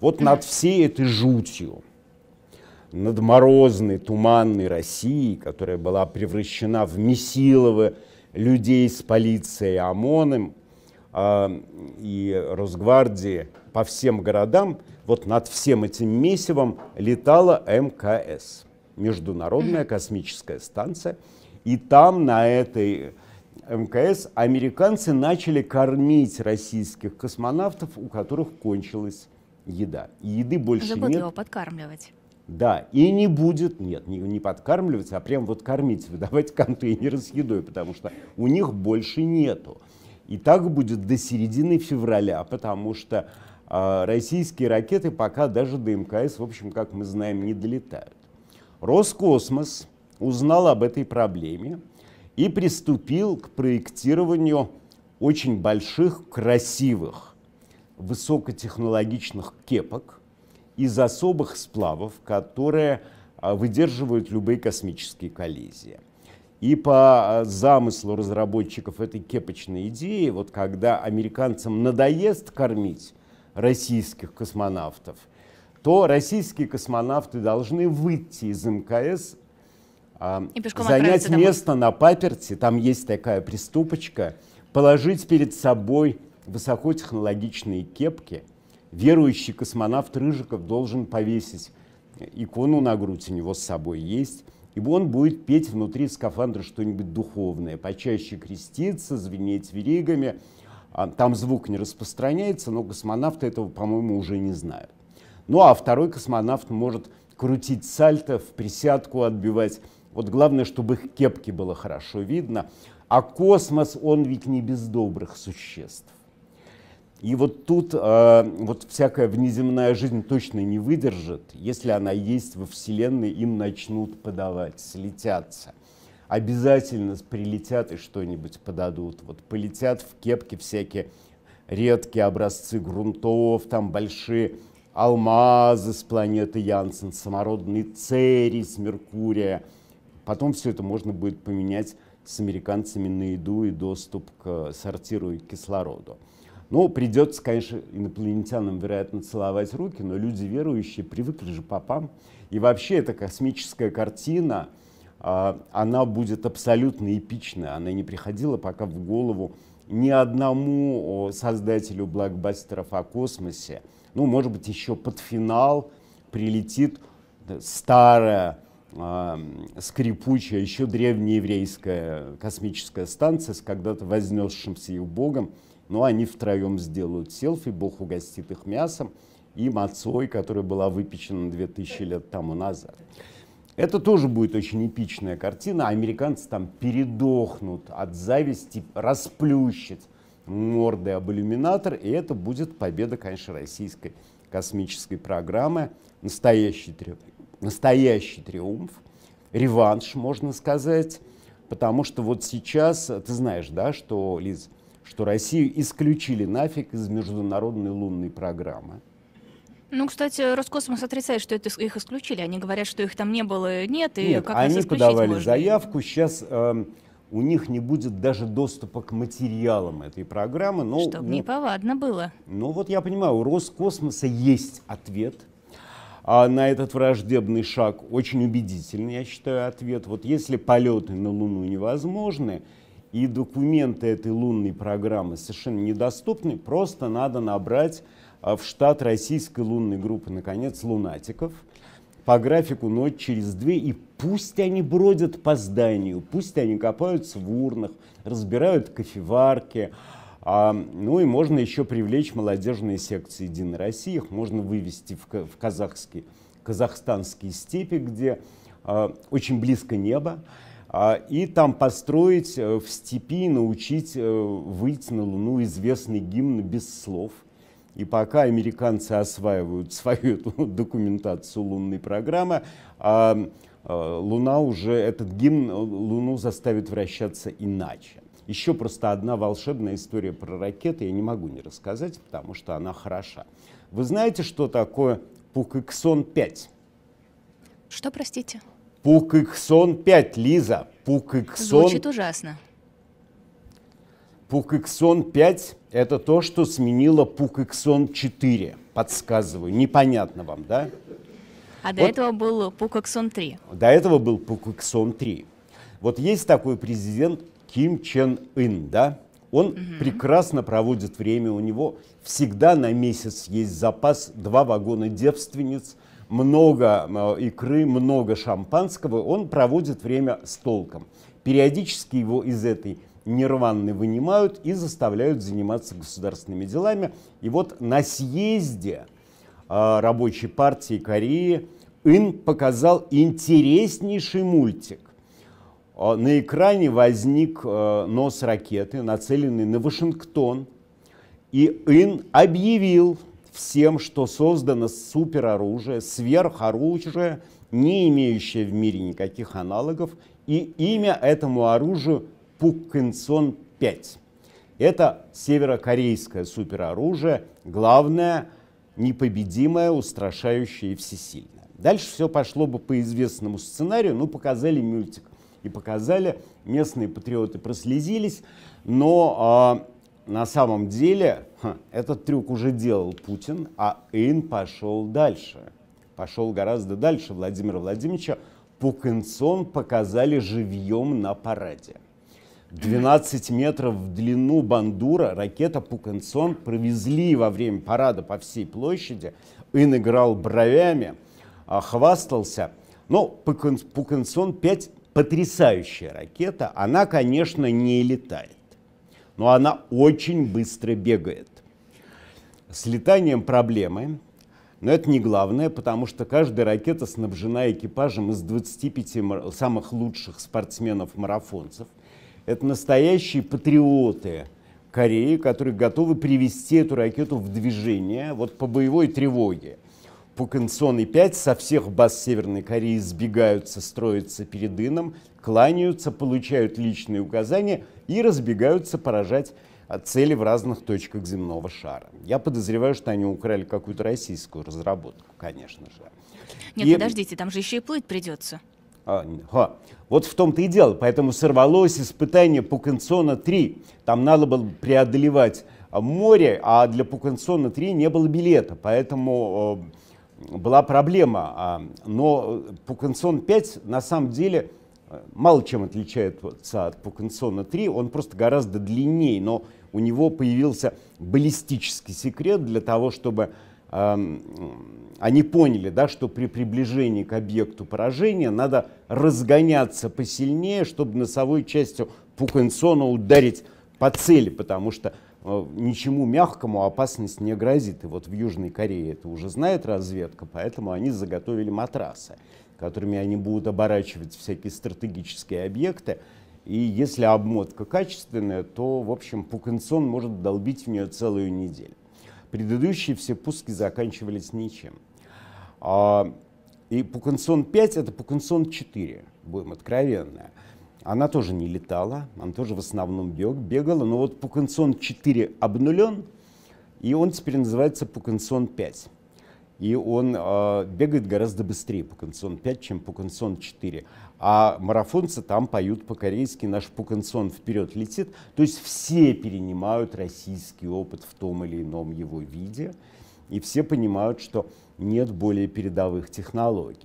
Вот над всей этой жутью, над морозной, туманной Россией, которая была превращена в месилово людей с полицией ОМОНом э, и Росгвардии по всем городам, вот над всем этим месивом летала МКС, Международная космическая станция, и там на этой МКС американцы начали кормить российских космонавтов, у которых кончилось еда. И еды больше Забыл нет. его подкармливать. Да, и не будет, нет, не, не подкармливать, а прям вот кормить, выдавать контейнеры с едой, потому что у них больше нету. И так будет до середины февраля, потому что э, российские ракеты пока даже до МКС, в общем, как мы знаем, не долетают. Роскосмос узнал об этой проблеме и приступил к проектированию очень больших, красивых высокотехнологичных кепок из особых сплавов, которые а, выдерживают любые космические коллизии. И по а, замыслу разработчиков этой кепочной идеи, вот когда американцам надоест кормить российских космонавтов, то российские космонавты должны выйти из МКС, а, занять место домой. на паперте, там есть такая приступочка, положить перед собой высокотехнологичные кепки, верующий космонавт Рыжиков должен повесить икону на грудь, у него с собой есть, ибо он будет петь внутри скафандра что-нибудь духовное, почаще креститься, звенеть веригами. А, там звук не распространяется, но космонавты этого, по-моему, уже не знают. Ну а второй космонавт может крутить сальто, в присядку отбивать. Вот главное, чтобы их кепки было хорошо видно. А космос, он ведь не без добрых существ. И вот тут э, вот всякая внеземная жизнь точно не выдержит, если она есть во Вселенной, им начнут подавать, слетятся. Обязательно прилетят и что-нибудь подадут. Вот полетят в кепке всякие редкие образцы грунтов, там большие алмазы с планеты Янсен, самородный церий с Меркурия. Потом все это можно будет поменять с американцами на еду и доступ к сортиру и кислороду. Ну, придется, конечно, инопланетянам, вероятно, целовать руки, но люди верующие привыкли же попам. И вообще эта космическая картина, а, она будет абсолютно эпичная. Она не приходила пока в голову ни одному создателю блокбастеров о космосе. Ну, может быть, еще под финал прилетит э, старая э, скрипучая, еще древнееврейская космическая станция с когда-то вознесшимся их богом но они втроем сделают селфи, Бог угостит их мясом и мацой, которая была выпечена 2000 лет тому назад. Это тоже будет очень эпичная картина. Американцы там передохнут от зависти, расплющат морды об иллюминатор, и это будет победа, конечно, российской космической программы. Настоящий, триумф, настоящий триумф, реванш, можно сказать, потому что вот сейчас, ты знаешь, да, что, Лиз, что Россию исключили нафиг из международной лунной программы. Ну, кстати, Роскосмос отрицает, что это их исключили. Они говорят, что их там не было, нет. И как они подавали можно? заявку. Сейчас э, у них не будет даже доступа к материалам этой программы. Но, Чтобы ну, неповадно было. Ну, вот я понимаю, у Роскосмоса есть ответ а, на этот враждебный шаг. Очень убедительный, я считаю, ответ. Вот если полеты на Луну невозможны, и документы этой лунной программы совершенно недоступны, просто надо набрать а, в штат российской лунной группы, наконец, лунатиков по графику ночь через две, и пусть они бродят по зданию, пусть они копаются в урнах, разбирают кофеварки, а, ну и можно еще привлечь молодежные секции «Единой России», их можно вывести в, в казахские, казахстанские степи, где а, очень близко небо, а, и там построить э, в степи, научить э, выйти на Луну известный гимн без слов. И пока американцы осваивают свою эту документацию лунной программы, а, э, Луна уже, этот гимн Луну заставит вращаться иначе. Еще просто одна волшебная история про ракеты я не могу не рассказать, потому что она хороша. Вы знаете, что такое Пукиксон-5? Что, простите? Пукиксон 5, Лиза. Пукиксон... Звучит ужасно. Пукиксон 5 – это то, что сменило Пукиксон 4. Подсказываю, непонятно вам, да? А вот, до этого был Пукиксон 3. До этого был Пукиксон 3. Вот есть такой президент Ким Чен Ын, да? Он угу. прекрасно проводит время, у него всегда на месяц есть запас два вагона девственниц – много э, икры, много шампанского, он проводит время с толком. Периодически его из этой нирваны вынимают и заставляют заниматься государственными делами. И вот на съезде э, рабочей партии Кореи Ин показал интереснейший мультик. Э, на экране возник нос ракеты, нацеленный на Вашингтон, и Ин объявил, всем, что создано супероружие, сверхоружие, не имеющее в мире никаких аналогов, и имя этому оружию Пуккенсон-5. Это северокорейское супероружие, главное, непобедимое, устрашающее и всесильное. Дальше все пошло бы по известному сценарию, ну, показали мультик. И показали, местные патриоты прослезились, но а, на самом деле ха, этот трюк уже делал Путин, а Ин пошел дальше. Пошел гораздо дальше Владимира Владимировича. Пукенсон показали живьем на параде. 12 метров в длину бандура ракета Пукенсон провезли во время парада по всей площади. Ин играл бровями, а, хвастался. Но Пукенсон 5 потрясающая ракета, она, конечно, не летает но она очень быстро бегает. С летанием проблемы, но это не главное, потому что каждая ракета снабжена экипажем из 25 самых лучших спортсменов-марафонцев. Это настоящие патриоты Кореи, которые готовы привести эту ракету в движение вот по боевой тревоге. Пукенсон и 5 со всех баз Северной Кореи сбегаются, строятся перед Ином, кланяются, получают личные указания и разбегаются поражать а, цели в разных точках земного шара. Я подозреваю, что они украли какую-то российскую разработку, конечно же. Нет, и... подождите, там же еще и плыть придется. А, ха. Вот в том-то и дело. Поэтому сорвалось испытание Пукенсона-3. Там надо было преодолевать море, а для Пукенсона-3 не было билета. Поэтому а, была проблема. А, но э, Пукансон 5 на самом деле э, мало чем отличается от Пукансона 3, он просто гораздо длиннее, но у него появился баллистический секрет для того, чтобы эм, они поняли, да, что при приближении к объекту поражения надо разгоняться посильнее, чтобы носовой частью Пукансона ударить по цели, потому что Э, ничему мягкому опасность не грозит. И вот в Южной Корее это уже знает разведка, поэтому они заготовили матрасы, которыми они будут оборачивать всякие стратегические объекты. И если обмотка качественная, то, в общем, Пукансон может долбить в нее целую неделю. Предыдущие все пуски заканчивались ничем. А, и Пукансон 5 — это Пукансон 4, будем откровенны. Она тоже не летала, она тоже в основном бег, бегала, но вот Пукансон 4 обнулен, и он теперь называется Пукансон 5. И он э, бегает гораздо быстрее Пукансон 5, чем Пукансон 4. А марафонцы там поют по-корейски, наш Пукансон вперед летит. То есть все перенимают российский опыт в том или ином его виде. И все понимают, что нет более передовых технологий.